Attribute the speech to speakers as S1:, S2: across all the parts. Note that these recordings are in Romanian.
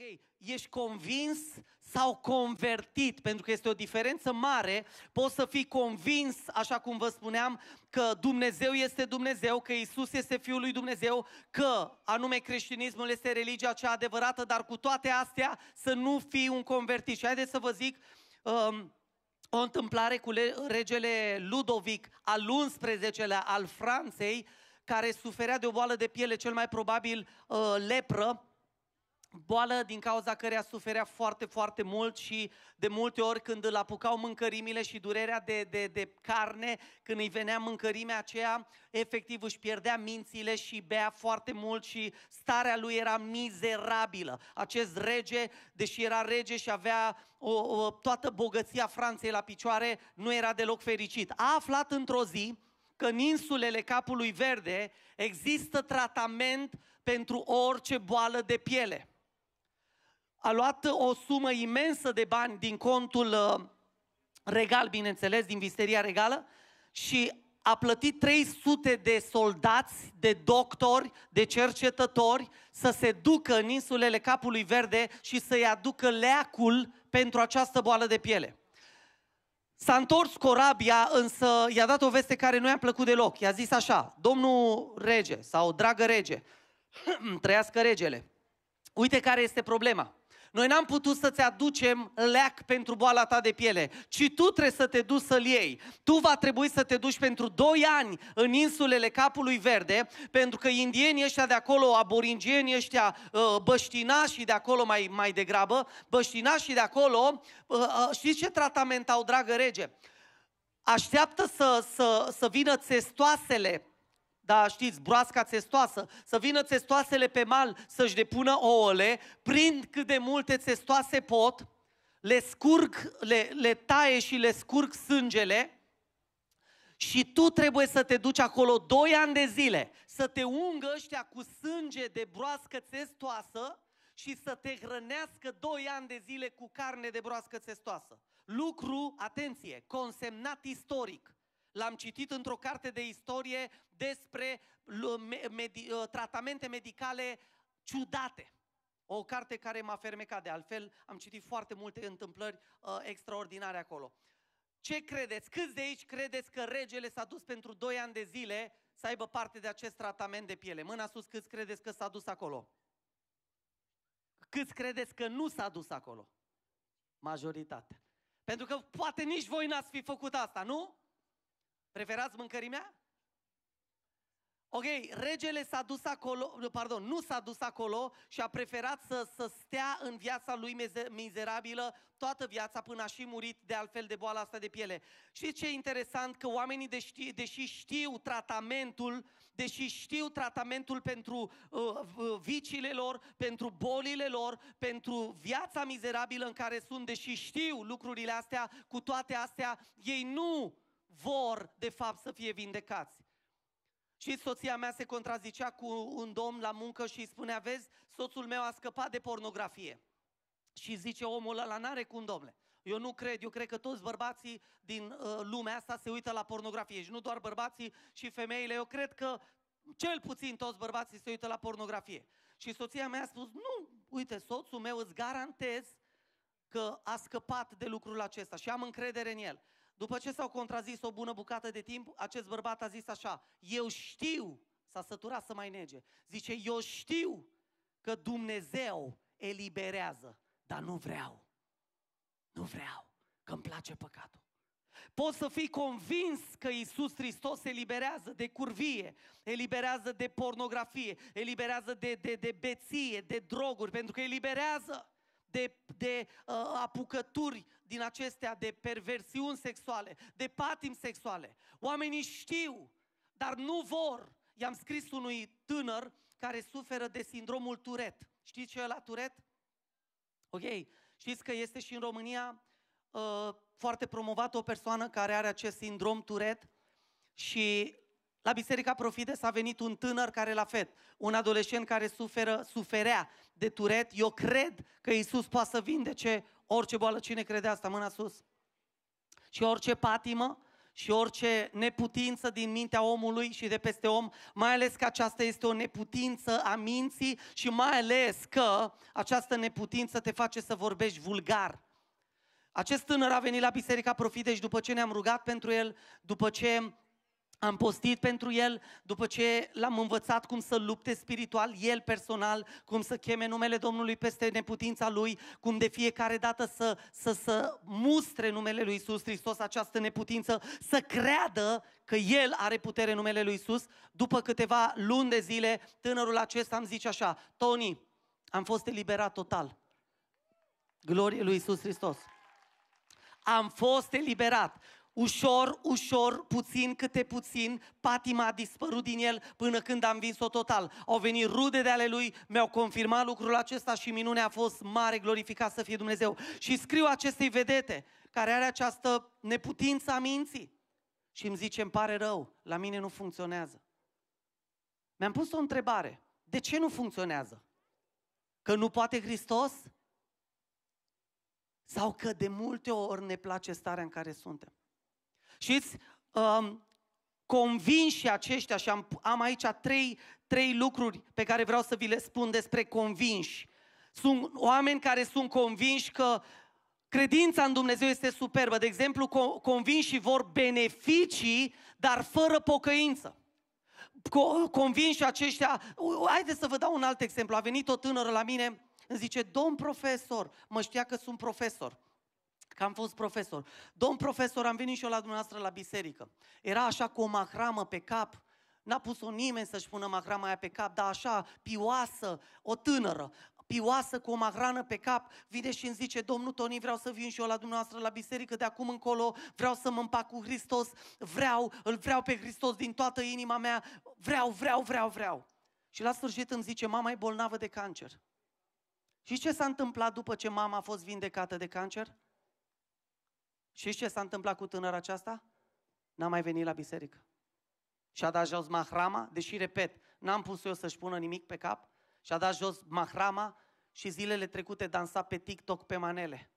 S1: Ok, ești convins sau convertit? Pentru că este o diferență mare. Poți să fii convins, așa cum vă spuneam, că Dumnezeu este Dumnezeu, că Isus este Fiul lui Dumnezeu, că anume creștinismul este religia cea adevărată, dar cu toate astea să nu fii un convertit. Și haideți să vă zic um, o întâmplare cu regele Ludovic al XI-lea al Franței, care suferea de o boală de piele, cel mai probabil uh, lepră, boală din cauza căreia suferea foarte, foarte mult și de multe ori când îl apucau mâncărimile și durerea de, de, de carne, când îi venea mâncărimea aceea, efectiv își pierdea mințile și bea foarte mult și starea lui era mizerabilă. Acest rege, deși era rege și avea o, o, toată bogăția Franței la picioare, nu era deloc fericit. A aflat într-o zi că în insulele Capului Verde există tratament pentru orice boală de piele a luat o sumă imensă de bani din contul uh, regal, bineînțeles, din visteria regală și a plătit 300 de soldați, de doctori, de cercetători să se ducă în insulele Capului Verde și să-i aducă leacul pentru această boală de piele. S-a întors corabia, însă i-a dat o veste care nu i-a plăcut deloc. I-a zis așa, domnul rege sau dragă rege, trăiască regele, uite care este problema. Noi n-am putut să-ți aducem leac pentru boala ta de piele, ci tu trebuie să te duci să-l iei. Tu va trebui să te duci pentru 2 ani în insulele Capului Verde, pentru că indienii ăștia de acolo, aboringienii ăștia, ă, băștinașii de acolo mai, mai degrabă, băștinașii de acolo, ă, ă, știți ce tratament au, dragă rege? Așteaptă să, să, să vină țestoasele da, știți, broasca testoasă, să vină testoasele pe mal să-și depună ouăle, prind cât de multe testoase pot, le scurg, le, le taie și le scurg sângele, și tu trebuie să te duci acolo doi ani de zile, să te ungă ăștia cu sânge de broască testoasă și să te hrănească doi ani de zile cu carne de broască testoasă. Lucru, atenție, consemnat istoric. L-am citit într-o carte de istorie despre medi- uh, tratamente medicale ciudate. O carte care m-a fermecat de altfel, am citit foarte multe întâmplări uh, extraordinare acolo. Ce credeți? Câți de aici credeți că regele s-a dus pentru 2 ani de zile să aibă parte de acest tratament de piele? Mâna sus, câți credeți că s-a dus acolo? Câți credeți că nu s-a dus acolo? Majoritatea. Pentru că poate nici voi n-ați fi făcut asta, nu? Preferați mâncărimea? Ok, regele s-a dus acolo, pardon, nu s-a dus acolo și a preferat să, să stea în viața lui mizerabilă toată viața până a și murit de altfel de boala asta de piele. Și ce e interesant? Că oamenii, deși, deși știu tratamentul, deși știu tratamentul pentru uh, viciile lor, pentru bolile lor, pentru viața mizerabilă în care sunt, deși știu lucrurile astea, cu toate astea, ei nu vor de fapt să fie vindecați. Și soția mea se contrazicea cu un domn la muncă și îi spunea, vezi, soțul meu a scăpat de pornografie. Și zice omul ăla, n-are cum, domnule. Eu nu cred, eu cred că toți bărbații din uh, lumea asta se uită la pornografie și nu doar bărbații și femeile. Eu cred că cel puțin toți bărbații se uită la pornografie. Și soția mea a spus, nu, uite, soțul meu îți garantez că a scăpat de lucrul acesta și am încredere în el. După ce s-au contrazis o bună bucată de timp, acest bărbat a zis așa, eu știu, s-a săturat să mai nege, zice, eu știu că Dumnezeu eliberează, dar nu vreau, nu vreau, că îmi place păcatul. Poți să fii convins că Isus Hristos eliberează de curvie, eliberează de pornografie, eliberează de, de, de beție, de droguri, pentru că eliberează de, de uh, apucături din acestea de perversiuni sexuale, de patim sexuale. Oamenii știu, dar nu vor. I-am scris unui tânăr care suferă de sindromul Turet. Știți ce e la Turet? Ok, știți că este și în România uh, foarte promovată o persoană care are acest sindrom Turet și la Biserica s a venit un tânăr care la fel, un adolescent care suferă, suferea de Turet. Eu cred că Isus poate să vindece orice boală, cine crede asta, mâna sus. Și orice patimă, și orice neputință din mintea omului și de peste om, mai ales că aceasta este o neputință a minții și mai ales că această neputință te face să vorbești vulgar. Acest tânăr a venit la Biserica Profitei și după ce ne-am rugat pentru el, după ce am postit pentru el după ce l-am învățat cum să lupte spiritual, el personal, cum să cheme numele Domnului peste neputința lui, cum de fiecare dată să, să, să mustre numele lui Isus Hristos această neputință, să creadă că el are putere numele lui Isus. După câteva luni de zile, tânărul acesta îmi zice așa, Tony, am fost eliberat total. Glorie lui Isus Hristos. Am fost eliberat. Ușor, ușor, puțin câte puțin, patima a dispărut din el până când am vins-o total. Au venit rude de ale lui, mi-au confirmat lucrul acesta și minunea a fost mare, glorificat să fie Dumnezeu. Și scriu acestei vedete care are această neputință a minții și îmi zice, îmi pare rău, la mine nu funcționează. Mi-am pus o întrebare, de ce nu funcționează? Că nu poate Hristos? Sau că de multe ori ne place starea în care suntem? Știți, um, convinși aceștia și am, am aici trei, trei lucruri pe care vreau să vi le spun despre convinși. Sunt oameni care sunt convinși că credința în Dumnezeu este superbă. De exemplu, co- convinși vor beneficii, dar fără pocăință. Co- convinși aceștia... Haideți să vă dau un alt exemplu. A venit o tânără la mine, îmi zice, domn profesor, mă știa că sunt profesor că am fost profesor. Domn profesor, am venit și eu la dumneavoastră la biserică. Era așa cu o mahramă pe cap, n-a pus-o nimeni să-și pună mahrama aia pe cap, dar așa, pioasă, o tânără, pioasă cu o mahrană pe cap, vine și îmi zice, domnul Toni, vreau să vin și eu la dumneavoastră la biserică, de acum încolo vreau să mă împac cu Hristos, vreau, îl vreau pe Hristos din toată inima mea, vreau, vreau, vreau, vreau. Și la sfârșit îmi zice, mama e bolnavă de cancer. Și ce s-a întâmplat după ce mama a fost vindecată de cancer? Și ce s-a întâmplat cu tânăra aceasta? N-a mai venit la biserică. Și-a dat jos mahrama, deși, repet, n-am pus eu să-și pună nimic pe cap, și-a dat jos mahrama și zilele trecute dansa pe TikTok pe manele.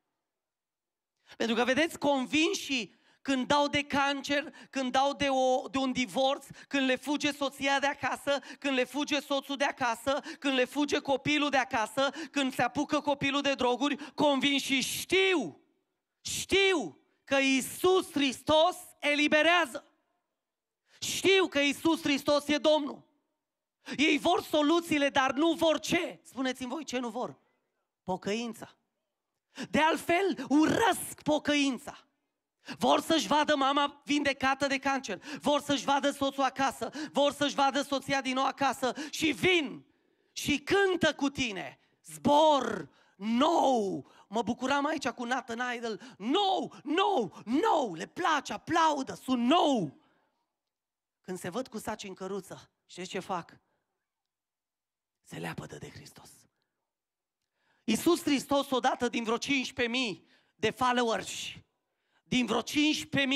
S1: Pentru că, vedeți, convinși când dau de cancer, când dau de, o, de un divorț, când le fuge soția de acasă, când le fuge soțul de acasă, când le fuge copilul de acasă, când se apucă copilul de droguri, convin și știu, știu că Isus Hristos eliberează. Știu că Isus Hristos e Domnul. Ei vor soluțiile, dar nu vor ce? Spuneți-mi voi ce nu vor. Pocăința. De altfel, urăsc pocăința. Vor să-și vadă mama vindecată de cancer, vor să-și vadă soțul acasă, vor să-și vadă soția din nou acasă și vin și cântă cu tine. Zbor nou. Mă bucuram aici cu Nathan Idol, nou, nou, nou, le place, aplaudă, sunt nou. Când se văd cu saci în căruță, știți ce fac? Se leapădă de Hristos. Iisus Hristos odată din vreo 15.000 de followers, din vreo 15.000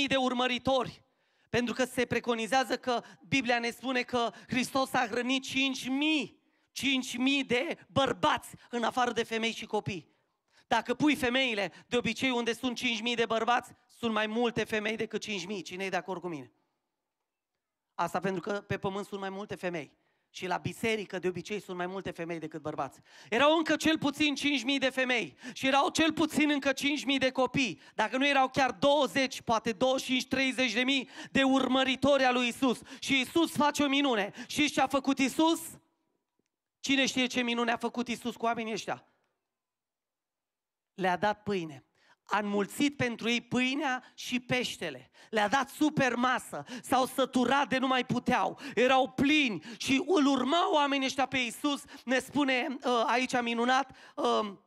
S1: de urmăritori, pentru că se preconizează că Biblia ne spune că Hristos a hrănit 5.000 5.000 de bărbați în afară de femei și copii. Dacă pui femeile, de obicei unde sunt 5.000 de bărbați, sunt mai multe femei decât 5.000. Cine e de acord cu mine? Asta pentru că pe pământ sunt mai multe femei. Și la biserică de obicei sunt mai multe femei decât bărbați. Erau încă cel puțin 5.000 de femei și erau cel puțin încă 5.000 de copii. Dacă nu erau chiar 20, poate 25, 30 de mii de urmăritori al lui Isus. Și Isus face o minune. Și ce a făcut Isus? Cine știe ce minune a făcut Isus cu oamenii ăștia? Le-a dat pâine. A înmulțit pentru ei pâinea și peștele. Le-a dat super masă. S-au săturat de nu mai puteau. Erau plini și îl urmau oamenii ăștia pe Isus. Ne spune uh, aici minunat um,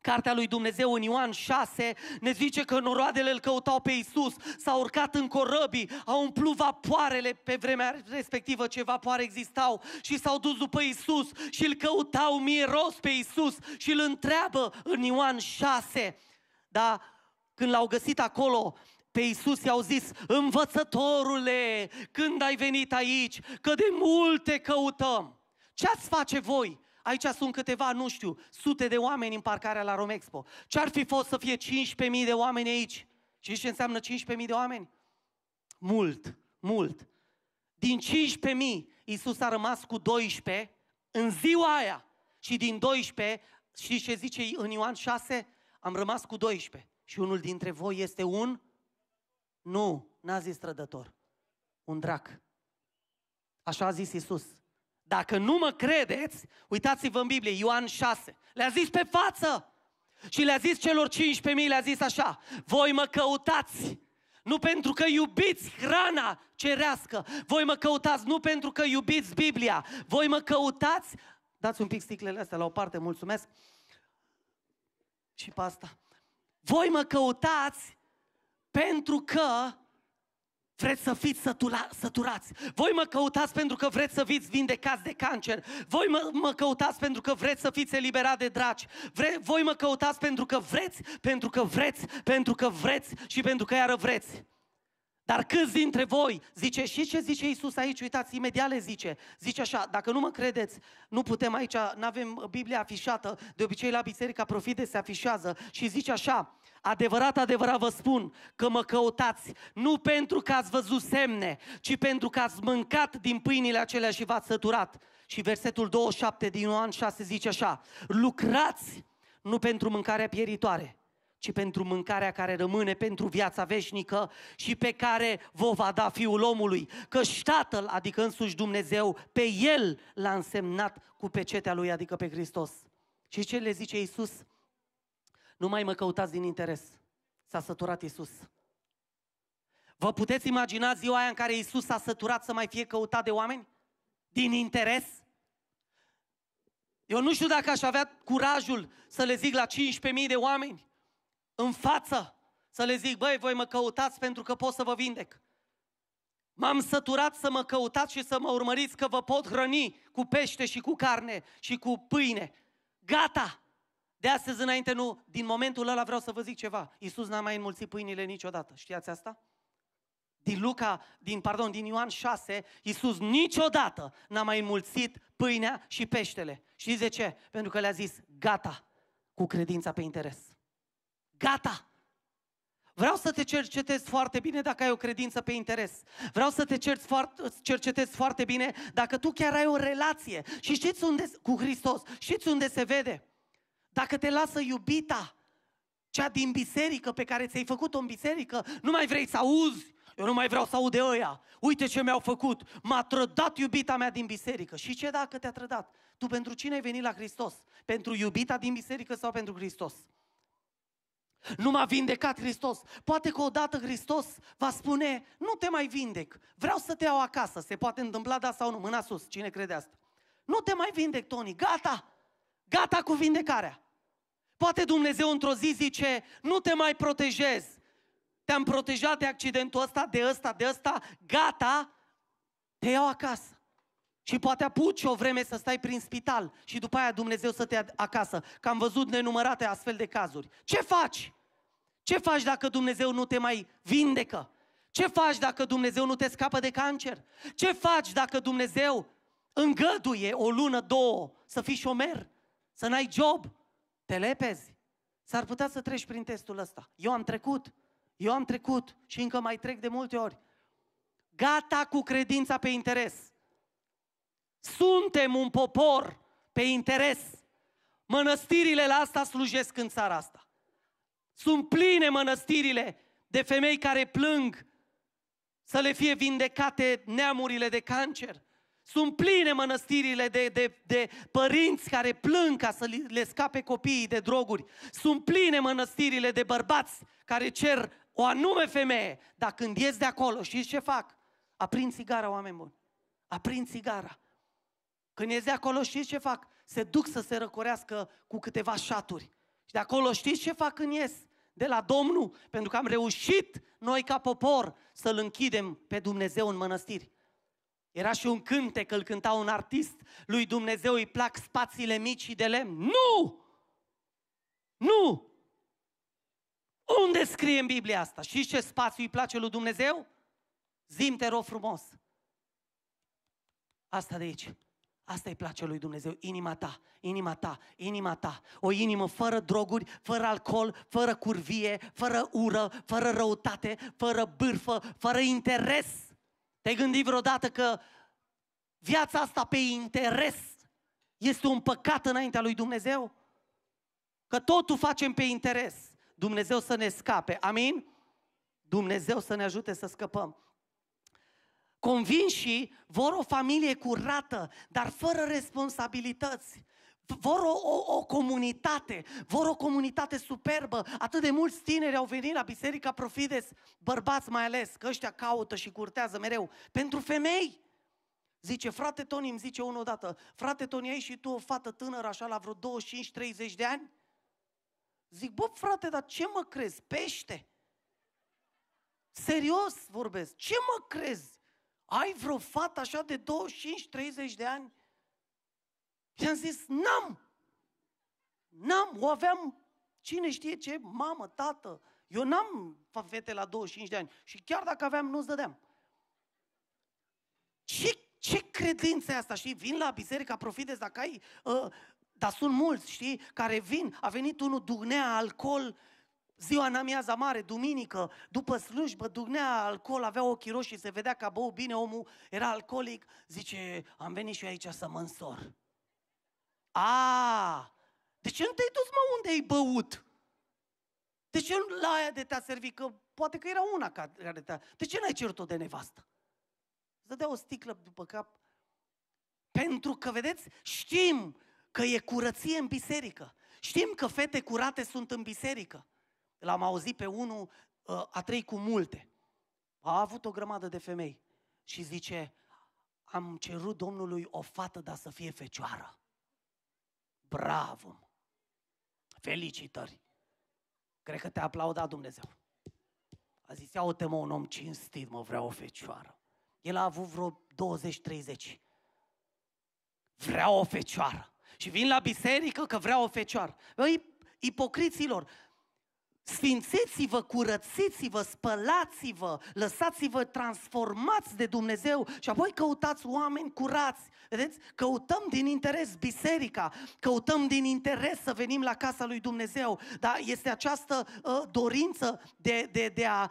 S1: Cartea lui Dumnezeu în Ioan 6 ne zice că noroadele îl căutau pe Isus, s-au urcat în corăbii, au umplut vapoarele pe vremea respectivă ce vapoare existau și s-au dus după Isus și îl căutau miros pe Isus și îl întreabă în Ioan 6. Da? Când l-au găsit acolo, pe Iisus i-au zis, învățătorule, când ai venit aici, că de multe căutăm. Ce ați face voi Aici sunt câteva, nu știu, sute de oameni în parcarea la Romexpo. Ce-ar fi fost să fie 15.000 de oameni aici? Și ce înseamnă 15.000 de oameni? Mult, mult. Din 15.000, Iisus a rămas cu 12 în ziua aia. Și din 12, și ce zice în Ioan 6? Am rămas cu 12. Și unul dintre voi este un? Nu, n-a zis trădător. Un drac. Așa a zis Iisus. Dacă nu mă credeți, uitați-vă în Biblie, Ioan 6. Le-a zis pe față. Și le-a zis celor 15.000, le-a zis așa, voi mă căutați, nu pentru că iubiți hrana cerească, voi mă căutați nu pentru că iubiți Biblia, voi mă căutați, dați un pic sticlele astea la o parte, mulțumesc, și pasta. voi mă căutați pentru că Vreți să fiți sătula, săturați. Voi mă căutați pentru că vreți să fiți vindecați de cancer. Voi mă, mă căutați pentru că vreți să fiți eliberați de dragi. Vre, voi mă căutați pentru că vreți, pentru că vreți, pentru că vreți și pentru că iară vreți. Dar câți dintre voi, zice, și ce zice Isus aici, uitați, imediat le zice, zice așa, dacă nu mă credeți, nu putem aici, nu avem Biblia afișată, de obicei la Biserica Profite se afișează și zice așa, adevărat, adevărat vă spun că mă căutați, nu pentru că ați văzut semne, ci pentru că ați mâncat din pâinile acelea și v-ați săturat. Și versetul 27 din Ioan 6 zice așa, lucrați nu pentru mâncarea pieritoare, ci pentru mâncarea care rămâne pentru viața veșnică și pe care vă va da Fiul omului. că Tatăl, adică însuși Dumnezeu, pe El l-a însemnat cu pecetea Lui, adică pe Hristos. Și ce le zice Iisus? Nu mai mă căutați din interes. S-a săturat Iisus. Vă puteți imagina ziua aia în care Iisus s-a săturat să mai fie căutat de oameni? Din interes? Eu nu știu dacă aș avea curajul să le zic la 15.000 de oameni în față să le zic, băi, voi mă căutați pentru că pot să vă vindec. M-am săturat să mă căutați și să mă urmăriți că vă pot hrăni cu pește și cu carne și cu pâine. Gata! De astăzi înainte nu, din momentul ăla vreau să vă zic ceva. Iisus n-a mai înmulțit pâinile niciodată. Știați asta? Din Luca, din, pardon, din Ioan 6, Iisus niciodată n-a mai înmulțit pâinea și peștele. Știți de ce? Pentru că le-a zis, gata, cu credința pe interes. Gata! Vreau să te cercetez foarte bine dacă ai o credință pe interes. Vreau să te cercetez foarte bine dacă tu chiar ai o relație. Și știți unde, cu Hristos, știți unde se vede? Dacă te lasă iubita, cea din biserică pe care ți-ai făcut-o în biserică, nu mai vrei să auzi. Eu nu mai vreau să aud de ăia. Uite ce mi-au făcut. M-a trădat iubita mea din biserică. Și ce dacă te-a trădat? Tu pentru cine ai venit la Hristos? Pentru iubita din biserică sau pentru Hristos? Nu m-a vindecat Hristos. Poate că odată Hristos va spune, nu te mai vindec, vreau să te iau acasă. Se poate întâmpla da sau nu, mâna sus, cine crede asta. Nu te mai vindec, Tony, gata, gata cu vindecarea. Poate Dumnezeu într-o zi zice, nu te mai protejez. Te-am protejat de accidentul ăsta, de ăsta, de ăsta, gata, te iau acasă. Și poate apuci o vreme să stai prin spital și după aia Dumnezeu să te ia acasă. Că am văzut nenumărate astfel de cazuri. Ce faci? Ce faci dacă Dumnezeu nu te mai vindecă? Ce faci dacă Dumnezeu nu te scapă de cancer? Ce faci dacă Dumnezeu îngăduie o lună, două, să fii șomer, să n-ai job, te lepezi? S-ar putea să treci prin testul ăsta. Eu am trecut, eu am trecut și încă mai trec de multe ori. Gata cu credința pe interes. Suntem un popor pe interes. Mănăstirile la asta slujesc în țara asta. Sunt pline mănăstirile de femei care plâng să le fie vindecate neamurile de cancer. Sunt pline mănăstirile de, de, de părinți care plâng ca să le scape copiii de droguri. Sunt pline mănăstirile de bărbați care cer o anume femeie. Dar când ies de acolo, știți ce fac? Aprind țigara, oameni buni. Aprind țigara. Când ies de acolo, știți ce fac? Se duc să se răcorească cu câteva șaturi. Și de acolo știți ce fac când ies? De la Domnul, pentru că am reușit noi ca popor să-L închidem pe Dumnezeu în mănăstiri. Era și un cântec, îl cânta un artist, lui Dumnezeu îi plac spațiile mici și de lemn. Nu! Nu! Unde scrie în Biblia asta? Și ce spațiu îi place lui Dumnezeu? Zim, te rog frumos. Asta de aici. Asta îi place lui Dumnezeu, inima ta, inima ta, inima ta. O inimă fără droguri, fără alcool, fără curvie, fără ură, fără răutate, fără bârfă, fără interes. Te-ai gândit vreodată că viața asta pe interes este un păcat înaintea lui Dumnezeu? Că totul facem pe interes. Dumnezeu să ne scape, amin? Dumnezeu să ne ajute să scăpăm. Convinșii vor o familie curată, dar fără responsabilități. Vor o, o, o comunitate, vor o comunitate superbă. Atât de mulți tineri au venit la Biserica Profides, bărbați mai ales, că ăștia caută și curtează mereu. Pentru femei, Zice, frate Toni, îmi zice unul odată, frate Toni, ai și tu o fată tânără așa la vreo 25-30 de ani? Zic, bă, frate, dar ce mă crezi? Pește? Serios vorbesc, ce mă crezi? Ai vreo fată așa de 25-30 de ani? Și am zis, n-am! N-am, o aveam cine știe ce, mamă, tată. Eu n-am fete la 25 de ani și chiar dacă aveam, nu-ți dădeam. Ce, ce credință e asta? Și vin la biserică, profitez dacă ai... Uh, dar sunt mulți, știi, care vin, a venit unul dugnea alcool ziua în amiaza mare, duminică, după slujbă, dugnea alcool, avea ochii roșii, se vedea că bău bine omul, era alcoolic, zice, am venit și eu aici să mă însor. A, de ce nu te-ai dus, mă, unde ai băut? De ce nu la aia de te-a servit? Că poate că era una care te-a... De ce n-ai cerut-o de nevastă? Îți dădea o sticlă după cap. Pentru că, vedeți, știm că e curăție în biserică. Știm că fete curate sunt în biserică. L-am auzit pe unul uh, a trei cu multe. A avut o grămadă de femei. Și zice, am cerut Domnului o fată, dar să fie fecioară. Bravo! Felicitări! Cred că te aplaudat Dumnezeu. A zis, ia uite mă, un om cinstit, mă, vreau o fecioară. El a avut vreo 20-30. Vreau o fecioară. Și vin la biserică că vreau o fecioară. Ei, ipocriților, Sfințiți-vă, curățiți-vă, spălați-vă, lăsați-vă transformați de Dumnezeu și apoi căutați oameni curați. Vedeți? Căutăm din interes biserica, căutăm din interes să venim la casa lui Dumnezeu, dar este această uh, dorință de, de, de, a,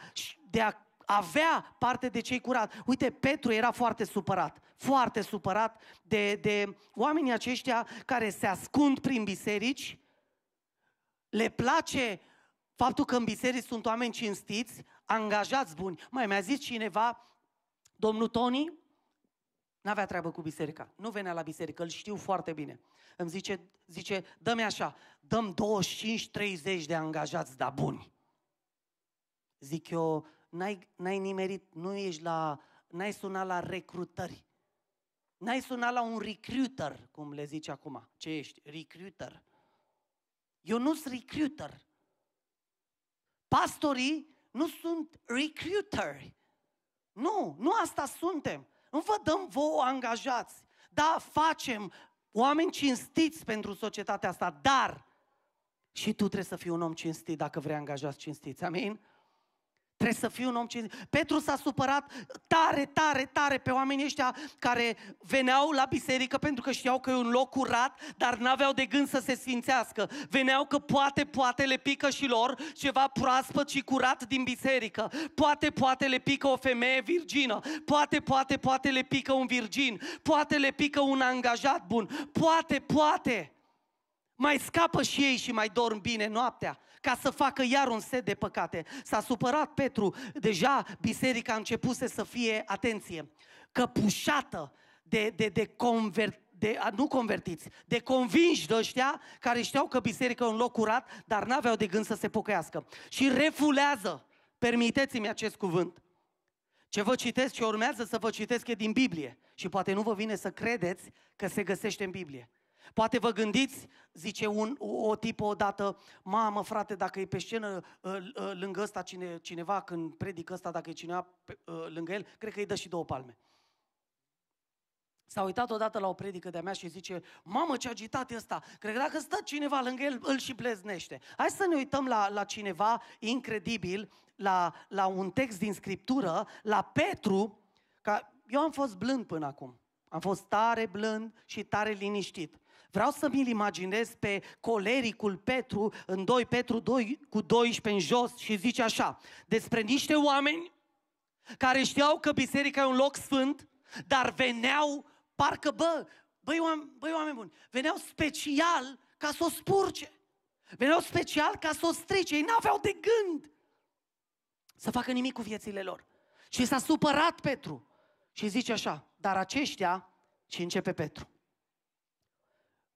S1: de a avea parte de cei curați. Uite, Petru era foarte supărat, foarte supărat de, de oamenii aceștia care se ascund prin biserici, le place Faptul că în biserici sunt oameni cinstiți, angajați buni. Mai mi-a zis cineva, domnul Tony, n-avea treabă cu biserica, nu venea la biserică, îl știu foarte bine. Îmi zice, zice dă-mi așa, dăm 25-30 de angajați, dar buni. Zic eu, n-ai, n-ai nimerit, nu ești la, n-ai sunat la recrutări. N-ai sunat la un recruiter, cum le zici acum. Ce ești? Recruiter. Eu nu sunt recruiter. Pastorii nu sunt recruiteri. Nu, nu asta suntem. Nu vă dăm vouă angajați. Da, facem oameni cinstiți pentru societatea asta, dar și tu trebuie să fii un om cinstit dacă vrei angajați cinstiți. Amin? Trebuie să fii un om cinstit. Petru s-a supărat tare, tare, tare pe oamenii ăștia care veneau la biserică pentru că știau că e un loc curat, dar n-aveau de gând să se sfințească. Veneau că poate, poate le pică și lor ceva proaspăt și curat din biserică. Poate, poate le pică o femeie virgină. Poate, poate, poate le pică un virgin. Poate le pică un angajat bun. Poate, poate. Mai scapă și ei și mai dorm bine noaptea ca să facă iar un set de păcate. S-a supărat Petru, deja biserica a început să fie, atenție, căpușată de, de, de convertire. de, nu convertiți, de convinși de ăștia care știau că biserica e un loc curat, dar n-aveau de gând să se pocăiască. Și refulează, permiteți-mi acest cuvânt, ce vă citesc Ce urmează să vă citesc e din Biblie. Și poate nu vă vine să credeți că se găsește în Biblie. Poate vă gândiți, zice un, o, o tipă odată, mamă frate, dacă e pe scenă ă, ă, lângă ăsta cine, cineva, când predică ăsta, dacă e cineva ă, lângă el, cred că îi dă și două palme. S-a uitat odată la o predică de-a mea și zice, mamă ce agitat e ăsta, cred că dacă stă cineva lângă el, îl și pleznește. Hai să ne uităm la, la cineva incredibil, la, la un text din Scriptură, la Petru, ca eu am fost blând până acum. Am fost tare blând și tare liniștit. Vreau să mi-l imaginez pe colericul Petru în 2 Petru 2 cu 12 în jos și zice așa, despre niște oameni care știau că biserica e un loc sfânt, dar veneau, parcă, bă, băi oameni, băi, oameni buni, veneau special ca să o spurce. Veneau special ca să o strice. Ei n-aveau de gând să facă nimic cu viețile lor. Și s-a supărat Petru. Și zice așa, dar aceștia, și începe Petru,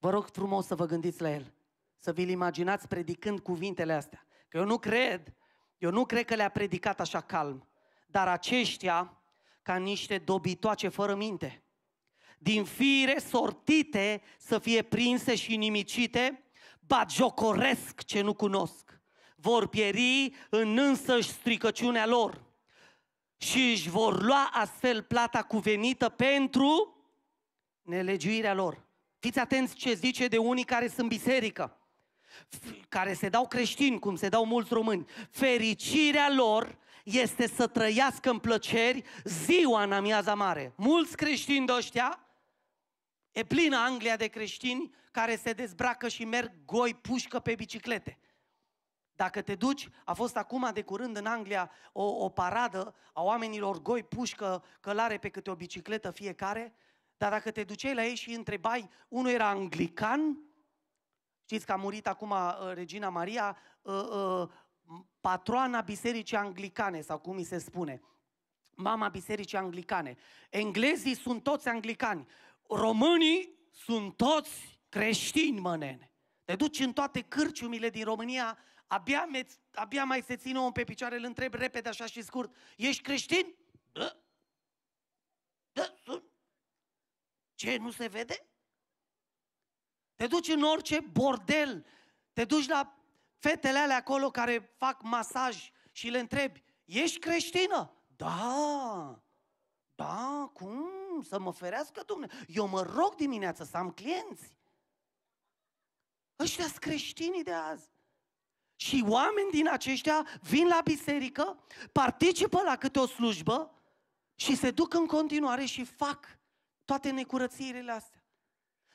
S1: Vă rog frumos să vă gândiți la el, să vi-l imaginați predicând cuvintele astea. Că eu nu cred, eu nu cred că le-a predicat așa calm, dar aceștia, ca niște dobitoace fără minte, din fire sortite să fie prinse și nimicite, bagiocoresc ce nu cunosc. Vor pieri în însăși stricăciunea lor și își vor lua astfel plata cuvenită pentru nelegiuirea lor. Fiți atenți ce zice de unii care sunt biserică, care se dau creștini, cum se dau mulți români. Fericirea lor este să trăiască în plăceri ziua în amiaza mare. Mulți creștini de ăștia, e plină Anglia de creștini care se dezbracă și merg goi pușcă pe biciclete. Dacă te duci, a fost acum de curând în Anglia o, o paradă a oamenilor goi pușcă, călare pe câte o bicicletă fiecare dar dacă te duceai la ei și îi întrebai, unul era anglican, știți că a murit acum uh, Regina Maria, uh, uh, patroana bisericii anglicane, sau cum mi se spune, mama bisericii anglicane. Englezii sunt toți anglicani, românii sunt toți creștini, mă nene. Te duci în toate cârciumile din România, abia, me- abia mai se ține om pe picioare, îl întreb repede așa și scurt, ești creștin? Da. Da, sunt. Ce, nu se vede? Te duci în orice bordel, te duci la fetele alea acolo care fac masaj și le întrebi, ești creștină? Da, da, cum să mă ferească Dumnezeu? Eu mă rog dimineața să am clienți. Ăștia sunt creștinii de azi. Și oameni din aceștia vin la biserică, participă la câte o slujbă și se duc în continuare și fac toate necurățirile astea.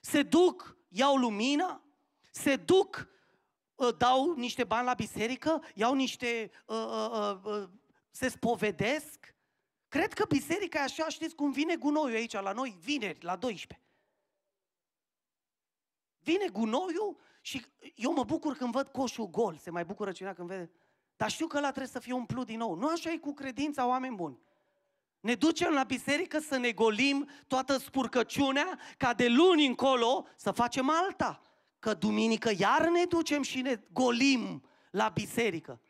S1: Se duc, iau lumina, se duc, uh, dau niște bani la biserică, iau niște... Uh, uh, uh, uh, se spovedesc. Cred că biserica e așa, știți cum vine gunoiul aici la noi, vineri, la 12. Vine gunoiul și eu mă bucur când văd coșul gol, se mai bucură cineva când vede. Dar știu că la trebuie să fie umplut din nou. Nu așa e cu credința oameni buni. Ne ducem la biserică să ne golim toată spurcăciunea ca de luni încolo să facem alta. Că duminică iar ne ducem și ne golim la biserică.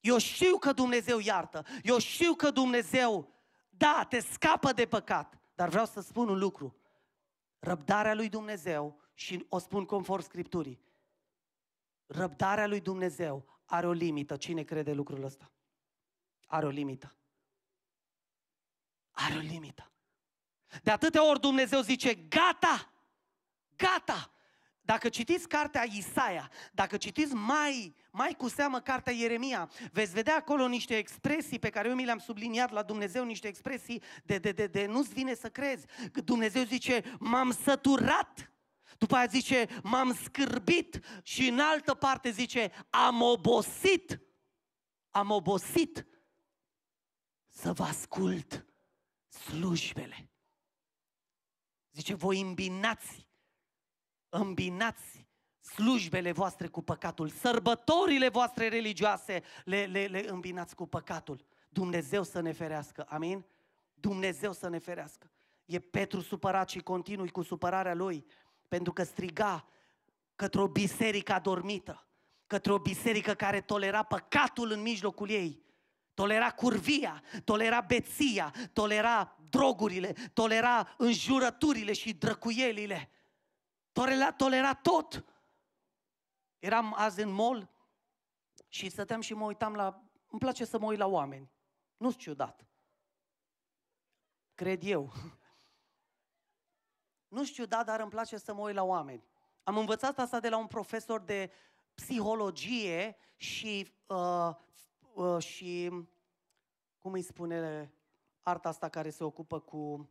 S1: Eu știu că Dumnezeu iartă, eu știu că Dumnezeu, da, te scapă de păcat, dar vreau să spun un lucru. Răbdarea lui Dumnezeu, și o spun conform Scripturii, răbdarea lui Dumnezeu are o limită. Cine crede lucrul ăsta? Are o limită are o limită. De atâtea ori Dumnezeu zice, gata, gata. Dacă citiți cartea Isaia, dacă citiți mai, mai cu seamă cartea Ieremia, veți vedea acolo niște expresii pe care eu mi le-am subliniat la Dumnezeu, niște expresii de, de, de, de nu-ți vine să crezi. Că Dumnezeu zice, m-am săturat. După aia zice, m-am scârbit și în altă parte zice, am obosit. Am obosit să vă ascult slujbele. Zice, voi îmbinați, îmbinați slujbele voastre cu păcatul, sărbătorile voastre religioase le, le, le îmbinați cu păcatul. Dumnezeu să ne ferească, amin? Dumnezeu să ne ferească. E Petru supărat și continui cu supărarea lui, pentru că striga către o biserică adormită, către o biserică care tolera păcatul în mijlocul ei. Tolera curvia, tolera beția, tolera drogurile, tolera înjurăturile și drăcuielile. Tolera, tolera tot. Eram azi în mall și stăteam și mă uitam la... Îmi place să mă uit la oameni. Nu-s ciudat. Cred eu. Nu știu, ciudat, dar îmi place să mă uit la oameni. Am învățat asta de la un profesor de psihologie și uh, Uh, și, cum îi spune arta asta care se ocupă cu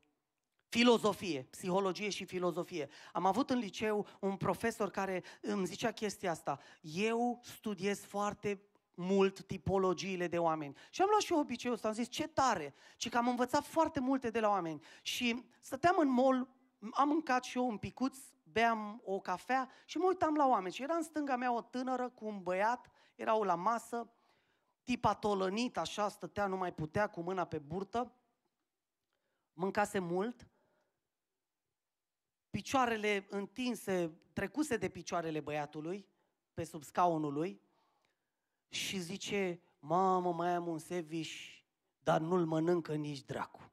S1: filozofie, psihologie și filozofie. Am avut în liceu un profesor care îmi zicea chestia asta. Eu studiez foarte mult tipologiile de oameni. Și am luat și eu obiceiul ăsta, am zis, ce tare, ci că am învățat foarte multe de la oameni. Și stăteam în mall, am mâncat și eu un picuț, beam o cafea și mă uitam la oameni. Și era în stânga mea o tânără cu un băiat, erau la masă, tipa tolănit, așa stătea, nu mai putea, cu mâna pe burtă, mâncase mult, picioarele întinse, trecuse de picioarele băiatului, pe sub scaunul lui, și zice, mamă, mai am un seviș, dar nu-l mănâncă nici dracu.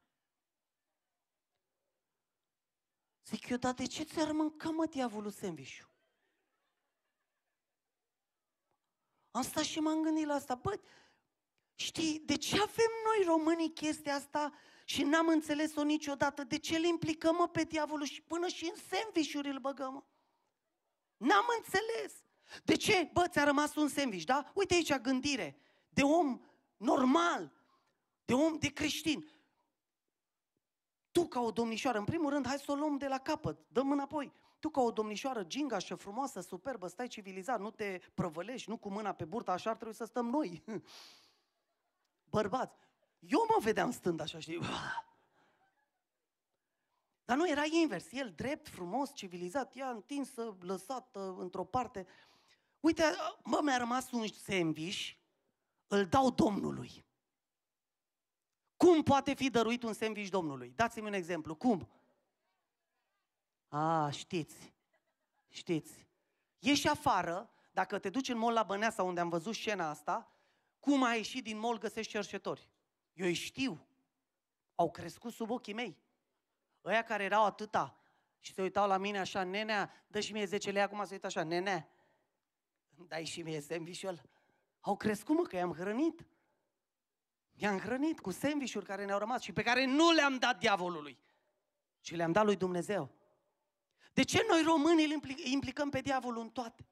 S1: Zic eu, dar de ce ți-ar mânca, mă, diavolul sandvișul? Am stat și m-am gândit la asta. Bă, știi, de ce avem noi românii chestia asta și n-am înțeles-o niciodată? De ce le implicăm mă, pe diavolul și până și în sandvișuri îl băgăm? Mă? N-am înțeles. De ce? Bă, ți-a rămas un sandwich, da? Uite aici gândire de om normal, de om de creștin. Tu ca o domnișoară, în primul rând, hai să o luăm de la capăt, dăm înapoi. Tu ca o domnișoară gingașă, frumoasă, superbă, stai civilizat, nu te prăvălești, nu cu mâna pe burtă, așa ar trebui să stăm noi. Bărbați, eu mă vedeam stând așa, știi? Dar nu, era invers. El drept, frumos, civilizat, ea întinsă, lăsată într-o parte. Uite, mă, mi-a rămas un sandwich, îl dau Domnului. Cum poate fi dăruit un sandwich Domnului? Dați-mi un exemplu. Cum? A, știți, știți. Ieși afară, dacă te duci în mol la Băneasa, unde am văzut scena asta, cum ai ieșit din mol găsești cerșetori. Eu îi știu. Au crescut sub ochii mei. Ăia care erau atâta și se uitau la mine așa, nenea, dă și mie 10 lei, acum se uită așa, nenea, dai și mie sandvișul. Au crescut, mă, că i-am hrănit. I-am hrănit cu sandvișuri care ne-au rămas și pe care nu le-am dat diavolului, ci le-am dat lui Dumnezeu. De ce noi românii îl implicăm pe diavolul în toate?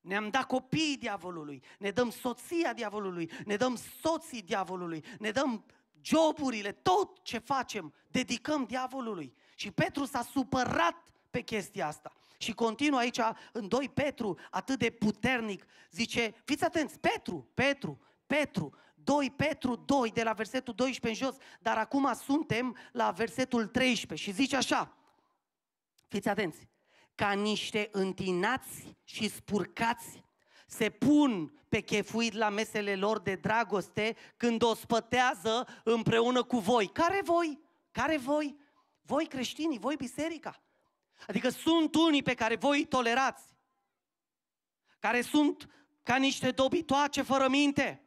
S1: Ne-am dat copiii diavolului, ne dăm soția diavolului, ne dăm soții diavolului, ne dăm joburile, tot ce facem, dedicăm diavolului. Și Petru s-a supărat pe chestia asta. Și continuă aici în 2 Petru, atât de puternic, zice, fiți atenți, Petru, Petru, Petru, 2 Petru 2, de la versetul 12 în jos, dar acum suntem la versetul 13 și zice așa, fiți atenți, ca niște întinați și spurcați se pun pe chefuit la mesele lor de dragoste când o spătează împreună cu voi. Care voi? Care voi? Voi creștinii, voi biserica. Adică sunt unii pe care voi îi tolerați, care sunt ca niște dobitoace fără minte,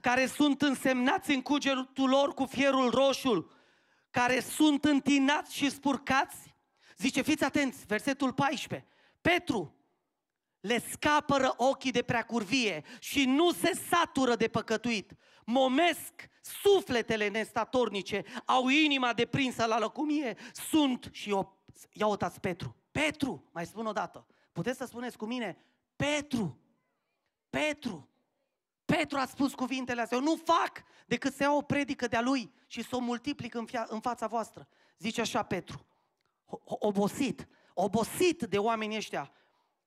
S1: care sunt însemnați în cugetul lor cu fierul roșu, care sunt întinați și spurcați Zice, fiți atenți, versetul 14. Petru le scapără ochii de prea curvie și nu se satură de păcătuit. Momesc sufletele nestatornice, au inima deprinsă la lăcomie, sunt și o... Ia uitați Petru. Petru, mai spun o dată. Puteți să spuneți cu mine, Petru, Petru. Petru a spus cuvintele astea. Eu nu fac decât să iau o predică de-a lui și să o multiplic în, fia, în fața voastră. Zice așa Petru obosit, obosit de oamenii ăștia.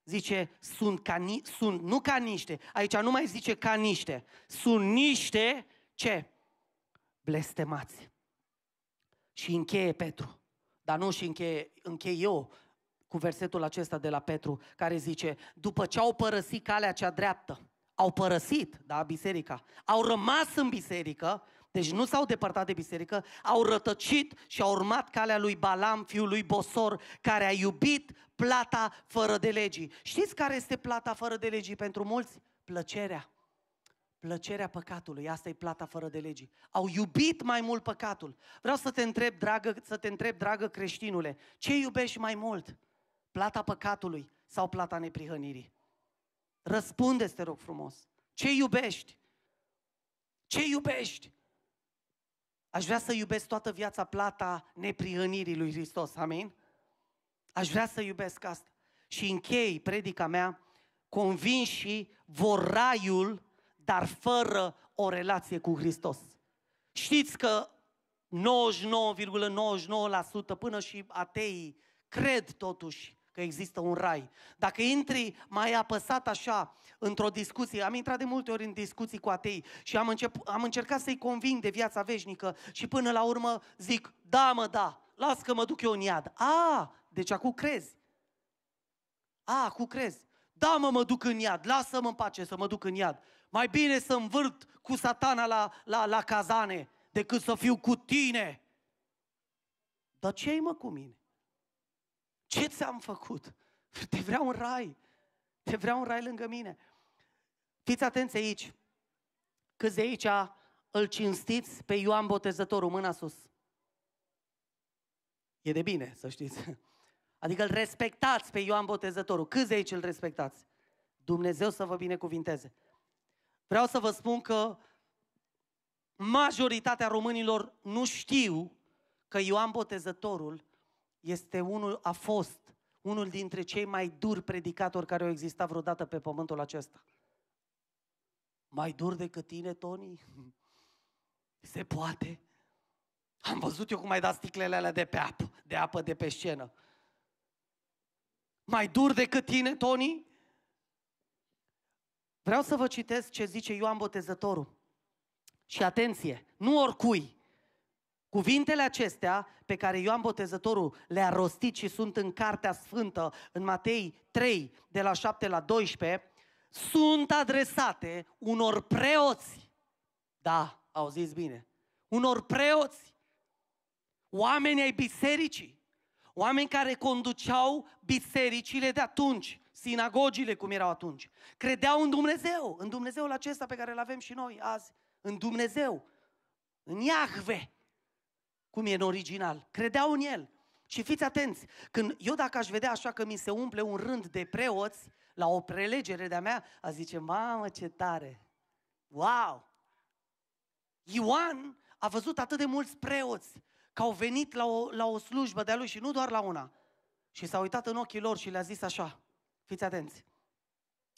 S1: Zice, sunt, ca ni, sunt nu ca niște, aici nu mai zice ca niște, sunt niște ce? Blestemați. Și încheie Petru. Dar nu și încheie, încheie eu cu versetul acesta de la Petru, care zice, după ce au părăsit calea cea dreaptă, au părăsit, da, biserica, au rămas în biserică deci nu s-au depărtat de biserică, au rătăcit și au urmat calea lui Balam, fiul lui Bosor, care a iubit plata fără de legii. Știți care este plata fără de legii pentru mulți? Plăcerea. Plăcerea păcatului, asta e plata fără de legii. Au iubit mai mult păcatul. Vreau să te întreb, dragă, să te întreb, dragă creștinule, ce iubești mai mult? Plata păcatului sau plata neprihănirii? răspunde te rog frumos. Ce iubești? Ce iubești? Aș vrea să iubesc toată viața plata neprihănirii lui Hristos, amin? Aș vrea să iubesc asta. Și închei predica mea, convinși vor raiul, dar fără o relație cu Hristos. Știți că 99,99% ,99 până și ateii cred totuși că există un rai. Dacă intri mai apăsat așa într-o discuție, am intrat de multe ori în discuții cu atei și am, încep, am încercat să-i conving de viața veșnică și până la urmă zic, da mă, da, las că mă duc eu în iad. A, deci acum crezi. A, acum crezi. Da mă, mă duc în iad, lasă-mă în pace să mă duc în iad. Mai bine să învârt cu satana la, la, la cazane decât să fiu cu tine. Dar ce ai mă cu mine? ce ți-am făcut? Te vreau un rai. Te vreau un rai lângă mine. Fiți atenți aici. Câți de aici îl cinstiți pe Ioan Botezătorul, mâna sus. E de bine, să știți. Adică îl respectați pe Ioan Botezătorul. Câți de aici îl respectați? Dumnezeu să vă binecuvinteze. Vreau să vă spun că majoritatea românilor nu știu că Ioan Botezătorul este unul, a fost unul dintre cei mai duri predicatori care au existat vreodată pe pământul acesta. Mai dur decât tine, Tony? Se poate? Am văzut eu cum ai dat sticlele alea de pe apă, de apă de pe scenă. Mai dur decât tine, Tony? Vreau să vă citesc ce zice Ioan Botezătorul. Și atenție, nu oricui, Cuvintele acestea pe care Ioan Botezătorul le-a rostit și sunt în Cartea Sfântă, în Matei 3, de la 7 la 12, sunt adresate unor preoți. Da, auziți bine. Unor preoți, oameni ai bisericii, oameni care conduceau bisericile de atunci, sinagogile cum erau atunci. Credeau în Dumnezeu, în Dumnezeul acesta pe care îl avem și noi azi, în Dumnezeu, în Iahve cum e în original. Credeau în el. Și fiți atenți, când eu dacă aș vedea așa că mi se umple un rând de preoți la o prelegere de-a mea, a zice, mamă ce tare, wow! Ioan a văzut atât de mulți preoți că au venit la o, la o slujbă de-a lui și nu doar la una. Și s-a uitat în ochii lor și le-a zis așa, fiți atenți,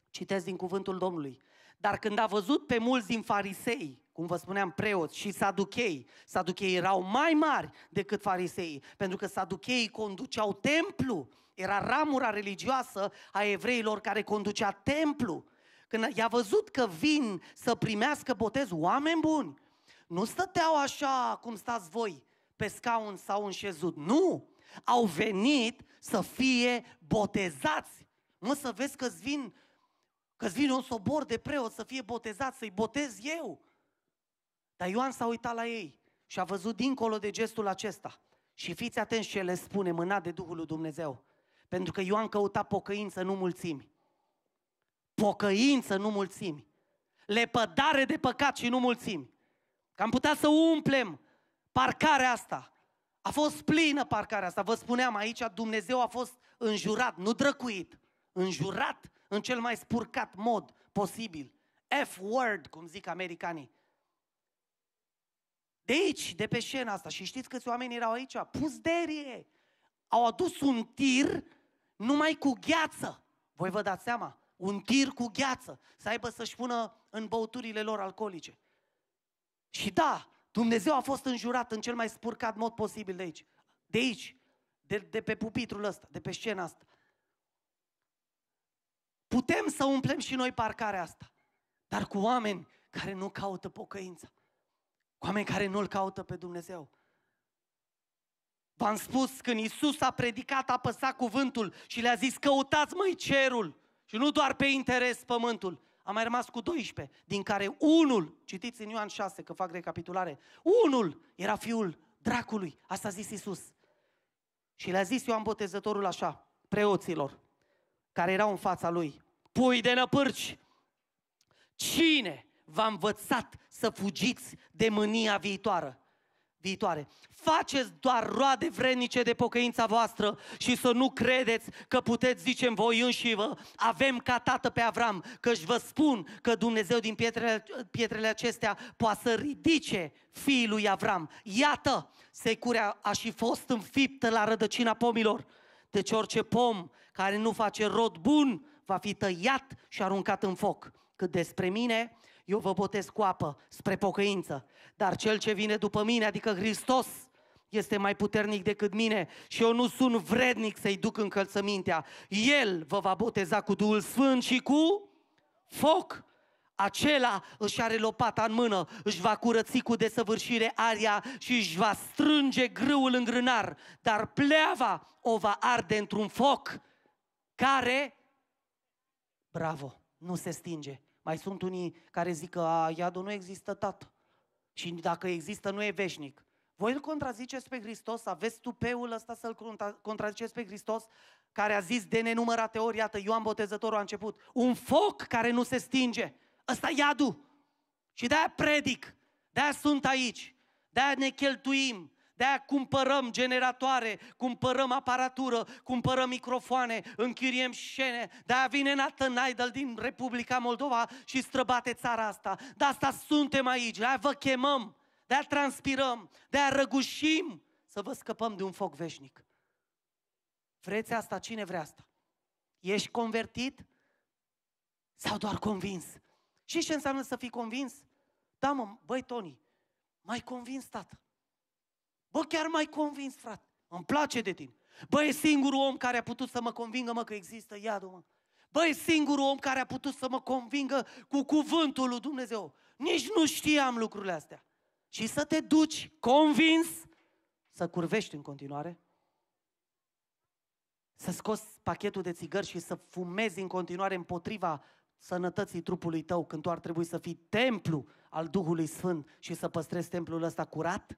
S1: citesc din cuvântul Domnului, dar când a văzut pe mulți din farisei cum vă spuneam, preoți și saduchei. Saduchei erau mai mari decât farisei, pentru că saducheii conduceau templu. Era ramura religioasă a evreilor care conducea templu. Când i-a văzut că vin să primească botez oameni buni, nu stăteau așa cum stați voi, pe scaun sau în șezut. Nu! Au venit să fie botezați. Mă, să vezi că-ți vin, că vin un sobor de preot să fie botezat, să-i botez eu. Dar Ioan s-a uitat la ei și a văzut dincolo de gestul acesta. Și fiți atenți ce le spune, mâna de Duhul lui Dumnezeu. Pentru că Ioan căuta pocăință, nu mulțimi. Pocăință, nu mulțimi. Lepădare de păcat și nu mulțimi. Că am putea să umplem parcarea asta. A fost plină parcarea asta. Vă spuneam aici, Dumnezeu a fost înjurat, nu drăcuit. Înjurat în cel mai spurcat mod posibil. F-word, cum zic americanii de aici, de pe scena asta. Și știți câți oameni erau aici? Puzderie! Au adus un tir numai cu gheață. Voi vă dați seama? Un tir cu gheață. Să aibă să-și pună în băuturile lor alcoolice. Și da, Dumnezeu a fost înjurat în cel mai spurcat mod posibil de aici. De aici. De, de pe pupitrul ăsta, de pe scena asta. Putem să umplem și noi parcarea asta, dar cu oameni care nu caută pocăința. Oameni care nu-L caută pe Dumnezeu. V-am spus când Isus a predicat, a păsat cuvântul și le-a zis căutați mai cerul și nu doar pe interes pământul. A mai rămas cu 12, din care unul, citiți în Ioan 6 că fac recapitulare, unul era fiul dracului, asta a zis Isus. Și le-a zis Ioan Botezătorul așa, preoților, care erau în fața lui, pui de năpârci, cine v-a învățat să fugiți de mânia viitoare. viitoare. Faceți doar roade vrednice de pocăința voastră și să nu credeți că puteți zice în voi înși vă, avem ca tată pe Avram, căci vă spun că Dumnezeu din pietrele, pietrele acestea poate să ridice fiul lui Avram. Iată, securea a și fost înfiptă la rădăcina pomilor. Deci orice pom care nu face rod bun va fi tăiat și aruncat în foc. Cât despre mine, eu vă botez cu apă spre pocăință, dar cel ce vine după mine, adică Hristos, este mai puternic decât mine și eu nu sunt vrednic să-i duc încălțămintea. El vă va boteza cu Duhul Sfânt și cu foc. Acela își are lopata în mână, își va curăți cu desăvârșire aria și își va strânge grâul în grânar, dar pleava o va arde într-un foc care, bravo, nu se stinge mai sunt unii care zic că iadul nu există tată. Și dacă există, nu e veșnic. Voi îl contraziceți pe Hristos? Aveți tupeul ăsta să-l contraziceți pe Hristos? Care a zis de nenumărate ori, iată, Ioan Botezătorul a început. Un foc care nu se stinge. Ăsta iadul. Și de-aia predic. De-aia sunt aici. De-aia ne cheltuim. De-aia cumpărăm generatoare, cumpărăm aparatură, cumpărăm microfoane, închiriem scene. De-aia vine Nathan Idol din Republica Moldova și străbate țara asta. De asta suntem aici, de-aia vă chemăm, de-aia transpirăm, de-aia răgușim să vă scăpăm de un foc veșnic. Vreți asta? Cine vrea asta? Ești convertit? Sau doar convins? Și ce înseamnă să fii convins? Da, mă, băi, Tony, mai convins, tată. Bă, chiar mai convins, frate. Îmi place de tine. Bă, e singurul om care a putut să mă convingă, mă, că există iadul, mă. Bă, e singurul om care a putut să mă convingă cu cuvântul lui Dumnezeu. Nici nu știam lucrurile astea. Și să te duci convins să curvești în continuare, să scoți pachetul de țigări și să fumezi în continuare împotriva sănătății trupului tău, când tu ar trebui să fii templu al Duhului Sfânt și să păstrezi templul ăsta curat?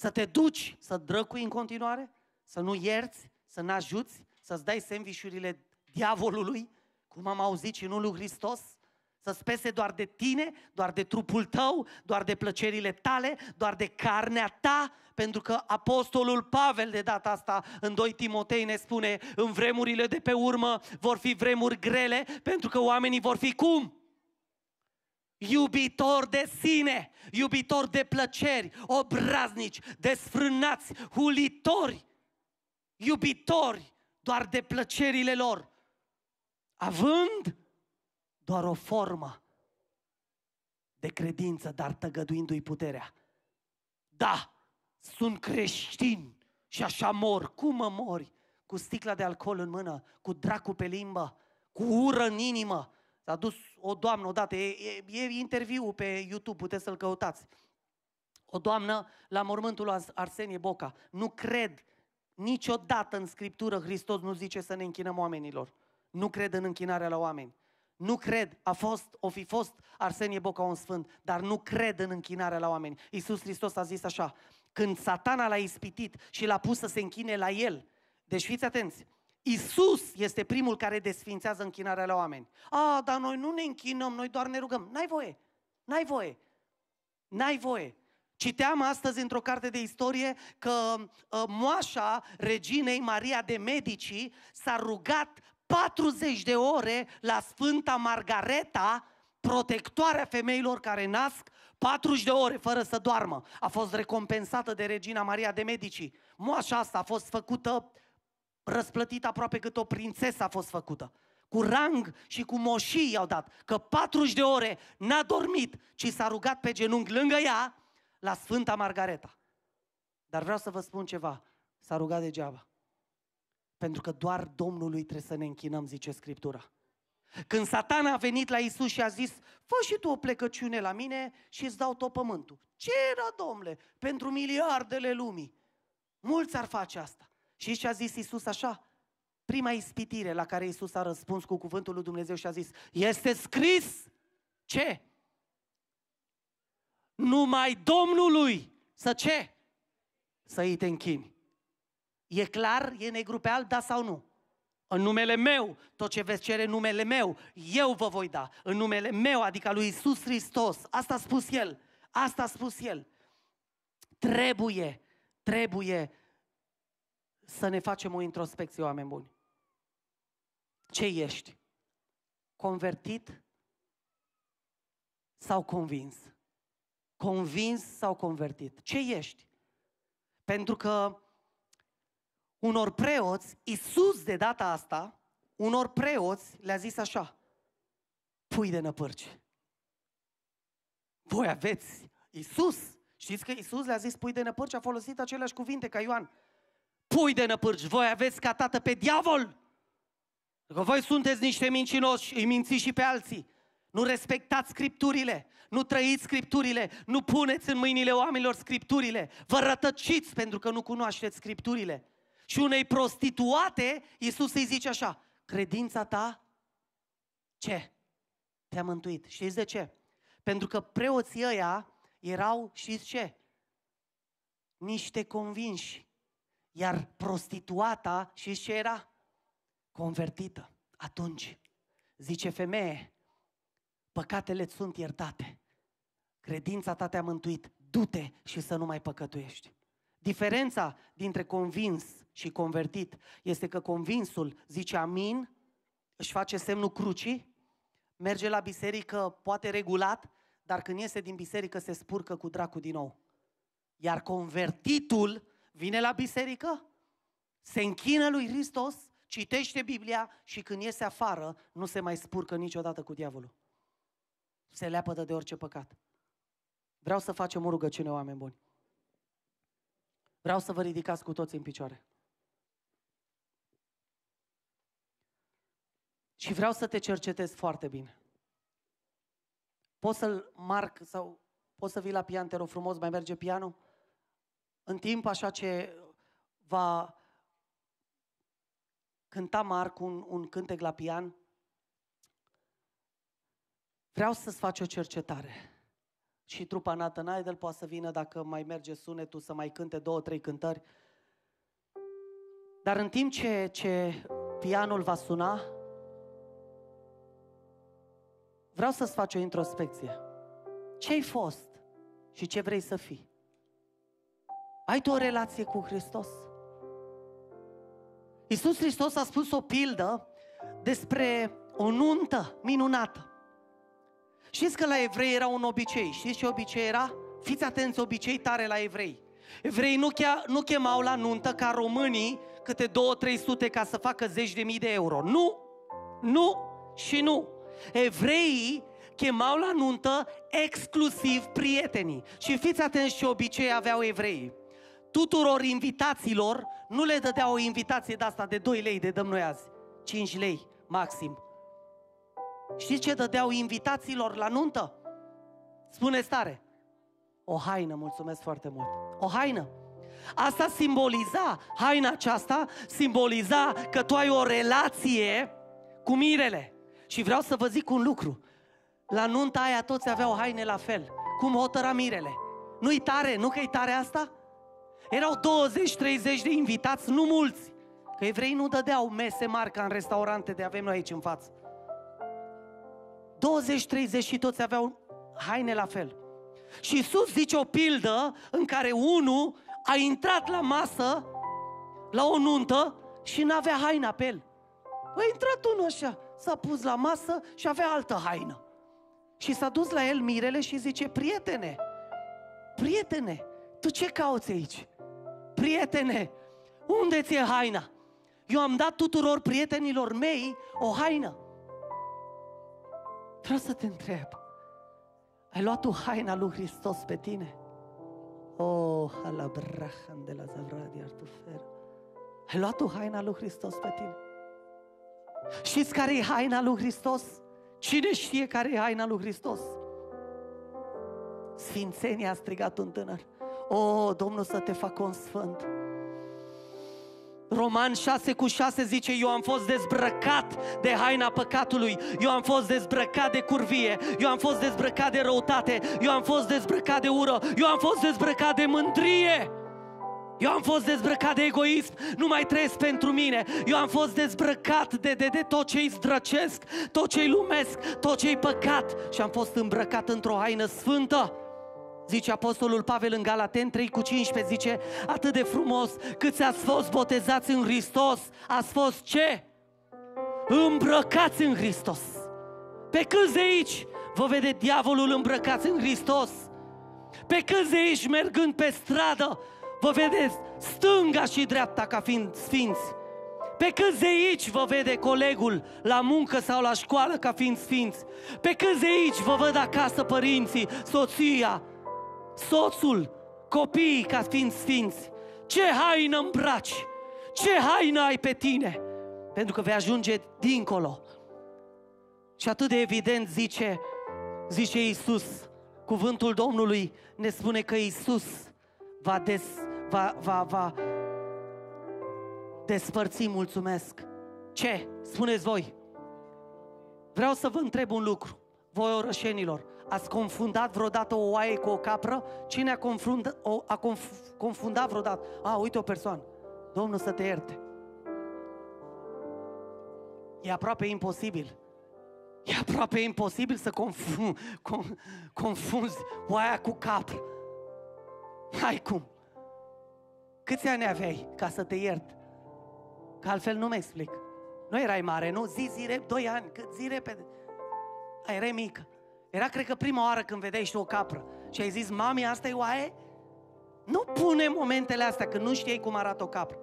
S1: Să te duci, să drăcui în continuare, să nu ierți, să nu ajuți, să-ți dai sandvișurile diavolului, cum am auzit și nu lui Hristos, să spese doar de tine, doar de trupul tău, doar de plăcerile tale, doar de carnea ta, pentru că apostolul Pavel de data asta în 2 Timotei ne spune în vremurile de pe urmă vor fi vremuri grele pentru că oamenii vor fi cum? iubitor de sine, iubitor de plăceri, obraznici, desfrânați, hulitori, iubitori doar de plăcerile lor, având doar o formă de credință, dar tăgăduindu-i puterea. Da, sunt creștin și așa mor. Cum mă mori? Cu sticla de alcool în mână, cu dracu pe limbă, cu ură în inimă, S-a dus o doamnă odată, e, e, e interviu pe YouTube, puteți să-l căutați. O doamnă la mormântul lui Arsenie Boca. Nu cred niciodată în Scriptură Hristos nu zice să ne închinăm oamenilor. Nu cred în închinarea la oameni. Nu cred, a fost, o fi fost Arsenie Boca un sfânt, dar nu cred în închinarea la oameni. Iisus Hristos a zis așa, când satana l-a ispitit și l-a pus să se închine la el, deci fiți atenți, Isus este primul care desfințează închinarea la oameni. A, dar noi nu ne închinăm, noi doar ne rugăm. N-ai voie, n-ai voie, n-ai voie. Citeam astăzi într-o carte de istorie că ă, moașa reginei Maria de Medici s-a rugat 40 de ore la Sfânta Margareta, protectoarea femeilor care nasc, 40 de ore fără să doarmă. A fost recompensată de regina Maria de Medici. Moașa asta a fost făcută uh, răsplătit aproape cât o prințesă a fost făcută. Cu rang și cu moșii i-au dat, că 40 de ore n-a dormit, ci s-a rugat pe genunchi lângă ea la Sfânta Margareta. Dar vreau să vă spun ceva, s-a rugat degeaba. Pentru că doar Domnului trebuie să ne închinăm, zice Scriptura. Când satan a venit la Isus și a zis, fă și tu o plecăciune la mine și îți dau tot pământul. Ce era, domnule, pentru miliardele lumii? Mulți ar face asta. Și ce a zis Isus așa? Prima ispitire la care Isus a răspuns cu cuvântul lui Dumnezeu și a zis, este scris ce? Numai Domnului să ce? Să îi te închini. E clar, e negru pe alb, da sau nu? În numele meu, tot ce veți cere în numele meu, eu vă voi da. În numele meu, adică lui Isus Hristos. Asta a spus El. Asta a spus El. Trebuie, trebuie să ne facem o introspecție, oameni buni. Ce ești? Convertit sau convins? Convins sau convertit? Ce ești? Pentru că unor preoți, Iisus de data asta, unor preoți le-a zis așa, pui de năpârci. Voi aveți Iisus. Știți că Iisus le-a zis pui de năpârci, a folosit aceleași cuvinte ca Ioan pui de năpârci, voi aveți ca tată pe diavol. Că voi sunteți niște mincinoși, îi mințiți și pe alții. Nu respectați scripturile, nu trăiți scripturile, nu puneți în mâinile oamenilor scripturile. Vă rătăciți pentru că nu cunoașteți scripturile. Și unei prostituate, Iisus îi zice așa, credința ta ce? Te-a mântuit. Știți de ce? Pentru că preoții ăia erau, știți ce? Niște convinși iar prostituata, și ce era? Convertită. Atunci, zice femeie, păcatele ți sunt iertate. Credința ta te-a mântuit. Du-te și să nu mai păcătuiești. Diferența dintre convins și convertit este că convinsul zice amin, își face semnul crucii, merge la biserică poate regulat, dar când iese din biserică se spurcă cu dracu din nou. Iar convertitul vine la biserică, se închină lui Hristos, citește Biblia și când iese afară nu se mai spurcă niciodată cu diavolul. Se leapădă de orice păcat. Vreau să facem o rugăciune, oameni buni. Vreau să vă ridicați cu toți în picioare. Și vreau să te cercetez foarte bine. Poți să-l marc sau poți să vii la pian, te rog frumos, mai merge pianul? În timp așa ce va cânta Marc un, un cântec la pian, vreau să-ți faci o cercetare. Și trupa Nathan Idol poate să vină dacă mai merge sunetul să mai cânte două, trei cântări. Dar în timp ce, ce pianul va suna, vreau să-ți faci o introspecție. Ce-ai fost și ce vrei să fii? Ai tu o relație cu Hristos? Iisus Hristos a spus o pildă despre o nuntă minunată. Știți că la evrei era un obicei. Știți ce obicei era? Fiți atenți, obicei tare la evrei. Evrei nu, chea, nu chemau la nuntă ca românii câte 2-300 ca să facă zeci de mii de euro. Nu, nu și nu. Evreii chemau la nuntă exclusiv prietenii. Și fiți atenți ce obicei aveau evreii tuturor invitațiilor nu le dădea o invitație de asta de 2 lei de dăm noi azi, 5 lei maxim. Știți ce dădeau invitațiilor la nuntă? Spune stare. O haină, mulțumesc foarte mult. O haină. Asta simboliza, haina aceasta simboliza că tu ai o relație cu mirele. Și vreau să vă zic un lucru. La nunta aia toți aveau haine la fel. Cum hotăra mirele. Nu-i tare? Nu că-i tare asta? Erau 20-30 de invitați, nu mulți. Că evrei nu dădeau mese mari ca în restaurante de avem noi aici în față. 20-30 și toți aveau haine la fel. Și Iisus zice o pildă în care unul a intrat la masă, la o nuntă și n-avea haina pe el. A intrat unul așa, s-a pus la masă și avea altă haină. Și s-a dus la el mirele și zice, prietene, prietene, tu ce cauți aici? prietene, unde ți-e haina? Eu am dat tuturor prietenilor mei o haină. Vreau să te întreb. Ai luat tu haina lui Hristos pe tine? Oh, halabrahan de la zavradi artufer. Ai luat tu haina lui Hristos pe tine? Știți care e haina lui Hristos? Cine știe care e haina lui Hristos? Sfințenia a strigat un tânăr. O, oh, Domnul să te facă un sfânt. Roman 6 cu 6 zice, eu am fost dezbrăcat de haina păcatului, eu am fost dezbrăcat de curvie, eu am fost dezbrăcat de răutate, eu am fost dezbrăcat de ură, eu am fost dezbrăcat de mândrie. Eu am fost dezbrăcat de egoism, nu mai trăiesc pentru mine. Eu am fost dezbrăcat de, de, de tot ce-i zdrăcesc, tot ce-i lumesc, tot ce-i păcat și am fost îmbrăcat într-o haină sfântă. Zice Apostolul Pavel în Galaten 3 cu 15, zice, atât de frumos cât ați fost botezați în Hristos, ați fost ce? Îmbrăcați în Hristos. Pe câți de aici vă vede diavolul îmbrăcați în Hristos? Pe câți de aici mergând pe stradă vă vedeți stânga și dreapta ca fiind sfinți? Pe câți de aici vă vede colegul la muncă sau la școală ca fiind sfinți? Pe câți de aici vă văd acasă părinții, soția, soțul, copiii ca fiind sfinți. Ce haină îmbraci? Ce haină ai pe tine? Pentru că vei ajunge dincolo. Și atât de evident zice, zice Iisus, cuvântul Domnului ne spune că Iisus va, des, va, va, va despărți, mulțumesc. Ce? Spuneți voi. Vreau să vă întreb un lucru, voi orășenilor. Ați confundat vreodată o oaie cu o capră? Cine a, confund, o, a conf, confundat vreodată? A, uite o persoană. Domnul să te ierte. E aproape imposibil. E aproape imposibil să confund, con, confunzi oaia cu capră. Hai cum? Câți ani aveai ca să te iert? Că altfel nu-mi explic. Nu erai mare, nu? Zi, zi, rep, doi ani, cât zi repede. Ai, erai mică. Era, cred că, prima oară când vedeai și tu o capră și ai zis, mami, asta e oaie? Nu pune momentele astea când nu știi cum arată o capră.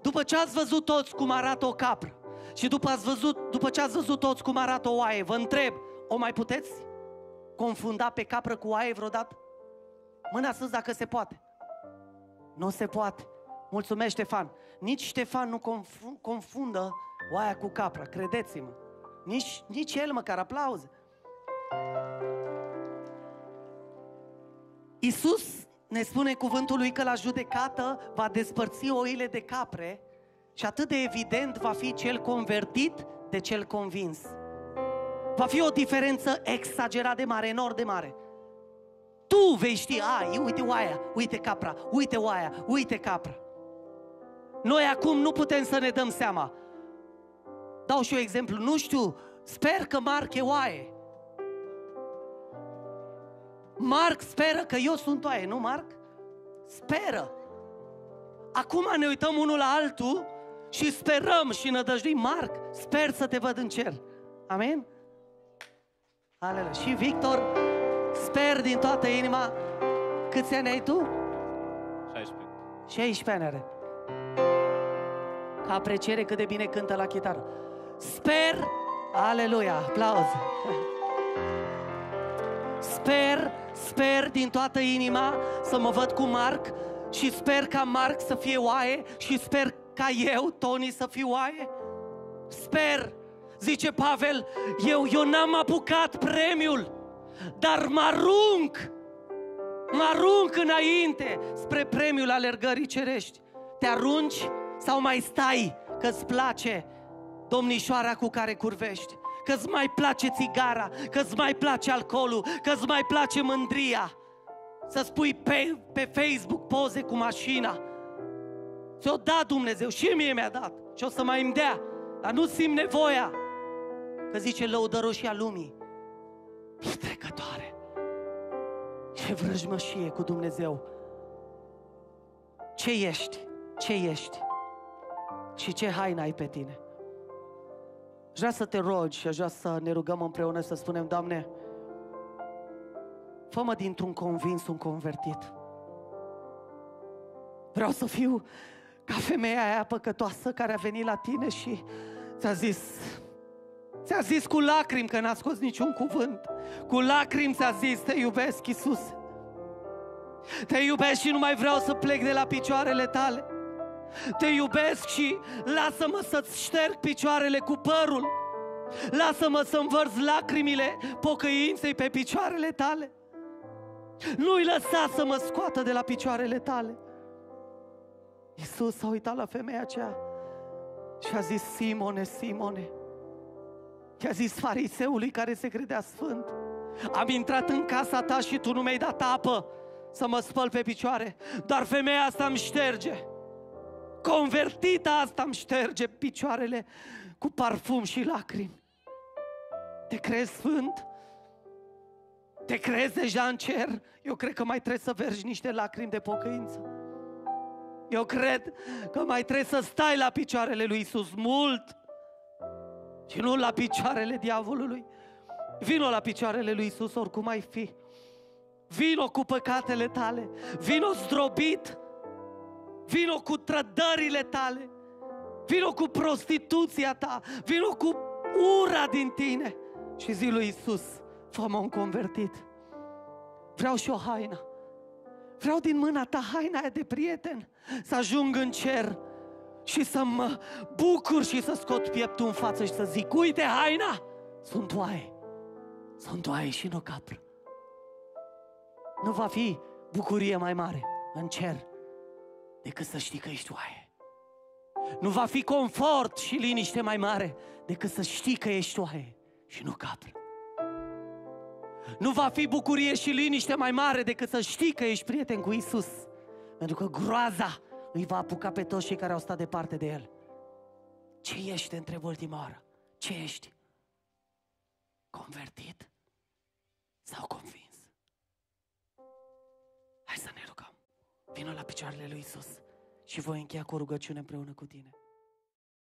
S1: După ce ați văzut toți cum arată o capră și după, ați văzut, după ce ați văzut toți cum arată o oaie, vă întreb, o mai puteți confunda pe capră cu oaie vreodată? Mâna sus dacă se poate. Nu se poate. Mulțumesc, Ștefan. Nici Ștefan nu confundă oaia cu capra, credeți-mă. Nici, nici el măcar aplauze. Iisus ne spune cuvântul lui că la judecată va despărți oile de capre și atât de evident va fi cel convertit de cel convins. Va fi o diferență exagerat de mare, enorm de mare. Tu vei ști, ai, uite oaia, uite capra, uite oaia, uite capra. Noi acum nu putem să ne dăm seama. Dau și eu exemplu, nu știu, sper că Marc e oaie. Marc speră că eu sunt oaie, nu Marc? Speră. Acum ne uităm unul la altul și sperăm și nădăjduim. Marc, sper să te văd în cer. Amin? Alele. Și Victor, sper din toată inima. Câți ani ai tu? 16. 16 ani are. Ca apreciere cât de bine cântă la chitară. Sper, aleluia, aplauze. Sper, sper din toată inima să mă văd cu Marc și sper ca Marc să fie oaie și sper ca eu, Tony, să fiu oaie. Sper, zice Pavel, eu, eu n-am apucat premiul, dar mă arunc, mă arunc înainte spre premiul alergării cerești. Te arunci sau mai stai că-ți place domnișoara cu care curvești? că îți mai place țigara, că îți mai place alcoolul, că îți mai place mândria. Să spui pe, pe Facebook poze cu mașina. Ți-o da Dumnezeu și mie mi-a dat și o să mai îmi dea. Dar nu simt nevoia. Că zice lăudăroșia lumii. E trecătoare. Ce vrăjmășie cu Dumnezeu. Ce ești? Ce ești? Și ce haină ai pe tine? Aș vrea să te rogi și aș vrea să ne rugăm împreună să spunem, Doamne, fă-mă dintr-un convins un convertit. Vreau să fiu ca femeia aia păcătoasă care a venit la tine și ți-a zis, ți-a zis cu lacrimi că n-a scos niciun cuvânt. Cu lacrimi ți-a zis, te iubesc, Iisus. Te iubesc și nu mai vreau să plec de la picioarele tale. Te iubesc și lasă-mă să-ți șterg picioarele cu părul. Lasă-mă să învărz lacrimile pocăinței pe picioarele tale. Nu-i lăsa să mă scoată de la picioarele tale. Iisus a uitat la femeia aceea și a zis, Simone, Simone, i-a zis fariseului care se credea sfânt, am intrat în casa ta și tu nu mi-ai dat apă să mă spăl pe picioare, dar femeia asta îmi șterge convertită, asta îmi șterge picioarele cu parfum și lacrimi. Te crezi sfânt? Te crezi deja în cer? Eu cred că mai trebuie să vergi niște lacrimi de pocăință. Eu cred că mai trebuie să stai la picioarele lui Isus mult și nu la picioarele diavolului. Vino la picioarele lui Isus oricum ai fi. Vino cu păcatele tale. Vino zdrobit. Vino cu trădările tale. Vino cu prostituția ta. Vino cu ura din tine. Și zi lui Iisus, fă un convertit. Vreau și o haină. Vreau din mâna ta haina aia de prieten să ajung în cer și să mă bucur și să scot pieptul în față și să zic, uite haina, sunt oaie. Sunt oaie și nu capră. Nu va fi bucurie mai mare în cer decât să știi că ești oaie. Nu va fi confort și liniște mai mare decât să știi că ești oaie și nu capră. Nu va fi bucurie și liniște mai mare decât să știi că ești prieten cu Isus. Pentru că groaza îi va apuca pe toți cei care au stat departe de El. Ce ești, te întreb ultima oară? Ce ești? Convertit sau convins? Hai să ne rugăm. Vino la picioarele lui Isus și voi încheia cu o rugăciune împreună cu tine.